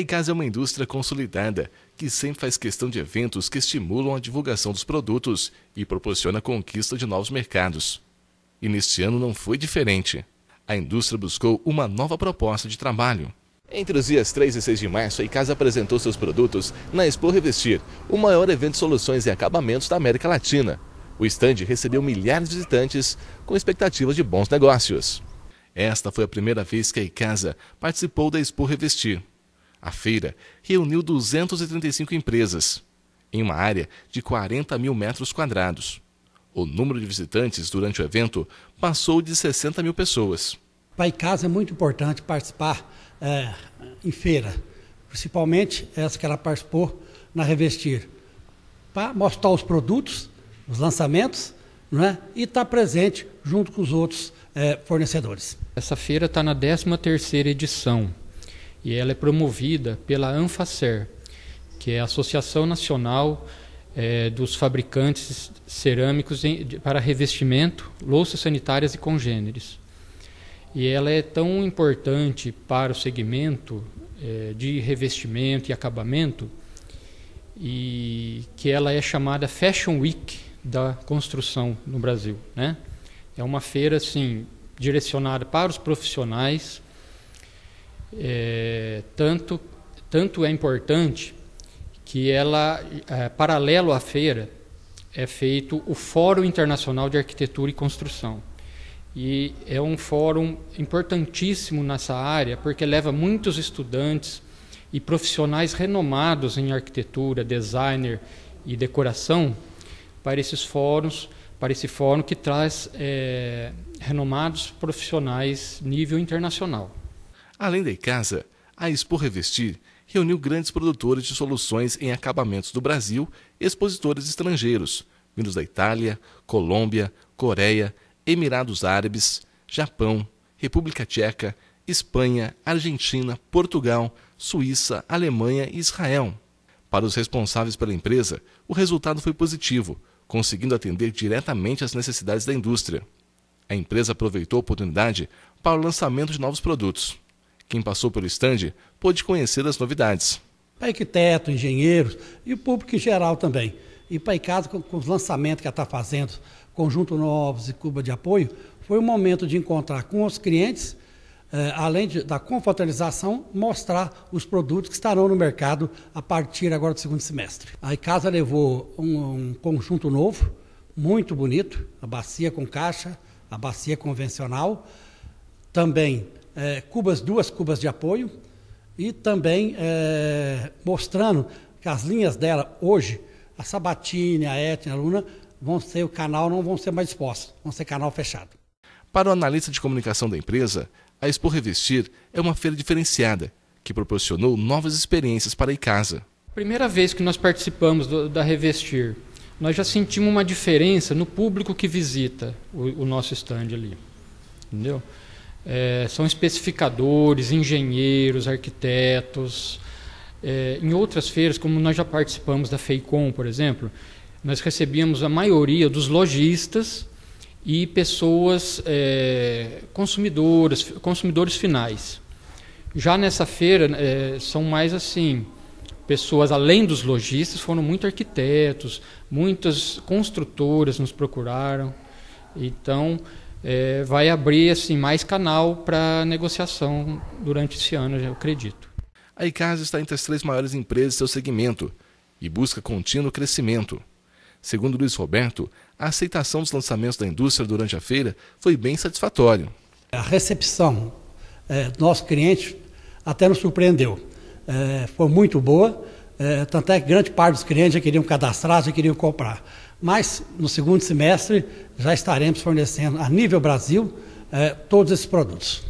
A Icasa é uma indústria consolidada que sempre faz questão de eventos que estimulam a divulgação dos produtos e proporciona a conquista de novos mercados. E neste ano não foi diferente. A indústria buscou uma nova proposta de trabalho. Entre os dias 3 e 6 de março, a Icasa apresentou seus produtos na Expo Revestir, o maior evento de soluções e acabamentos da América Latina. O estande recebeu milhares de visitantes com expectativas de bons negócios. Esta foi a primeira vez que a Icasa participou da Expo Revestir. A feira reuniu 235 empresas, em uma área de 40 mil metros quadrados. O número de visitantes durante o evento passou de 60 mil pessoas. Para casa é muito importante participar é, em feira, principalmente essa que ela participou na Revestir, para mostrar os produtos, os lançamentos né, e estar tá presente junto com os outros é, fornecedores. Essa feira está na 13ª edição e ela é promovida pela Anfacer, que é a Associação Nacional é, dos Fabricantes Cerâmicos em, de, para Revestimento, Louças Sanitárias e Congêneres. E ela é tão importante para o segmento é, de revestimento e acabamento e que ela é chamada Fashion Week da construção no Brasil, né? É uma feira assim direcionada para os profissionais é, tanto, tanto é importante que ela, é, paralelo à feira, é feito o Fórum Internacional de Arquitetura e Construção. E é um fórum importantíssimo nessa área, porque leva muitos estudantes e profissionais renomados em arquitetura, designer e decoração para esses fóruns, para esse fórum que traz é, renomados profissionais nível internacional. Além da Icasa, a Expo Revestir reuniu grandes produtores de soluções em acabamentos do Brasil e expositores estrangeiros, vindos da Itália, Colômbia, Coreia, Emirados Árabes, Japão, República Tcheca, Espanha, Argentina, Portugal, Suíça, Alemanha e Israel. Para os responsáveis pela empresa, o resultado foi positivo, conseguindo atender diretamente às necessidades da indústria. A empresa aproveitou a oportunidade para o lançamento de novos produtos. Quem passou pelo estande pôde conhecer as novidades. Para arquiteto, engenheiros e o público em geral também. E para Icasa, com, com os lançamentos que ela está fazendo, Conjunto Novos e Cuba de Apoio, foi um momento de encontrar com os clientes, eh, além de, da confraternização, mostrar os produtos que estarão no mercado a partir agora do segundo semestre. A Icasa levou um, um conjunto novo, muito bonito, a bacia com caixa, a bacia convencional, também é, cubas, duas cubas de apoio e também é, mostrando que as linhas dela hoje, a Sabatini, a Etna, a Luna, vão ser o canal, não vão ser mais expostos, vão ser canal fechado. Para o analista de comunicação da empresa, a Expo Revestir é uma feira diferenciada que proporcionou novas experiências para a Icasa. Primeira vez que nós participamos do, da Revestir, nós já sentimos uma diferença no público que visita o, o nosso stand ali. Entendeu? é, são especificadores, engenheiros, arquitetos. É, em outras feiras, como nós já participamos da FEICOM, por exemplo, nós recebíamos a maioria dos lojistas e pessoas é, consumidoras, consumidores finais. Já nessa feira é, são mais assim pessoas além dos lojistas foram muito arquitetos, muitas construtoras nos procuraram. Então é, vai abrir assim, mais canal para negociação durante esse ano, eu acredito. A Icasa está entre as três maiores empresas do seu segmento e busca contínuo crescimento. Segundo Luiz Roberto, a aceitação dos lançamentos da indústria durante a feira foi bem satisfatória. A recepção é, do nosso até nos surpreendeu. É, foi muito boa. É, tanto é que grande parte dos clientes já queriam cadastrar, já queriam comprar. Mas no segundo semestre já estaremos fornecendo a nível Brasil é, todos esses produtos.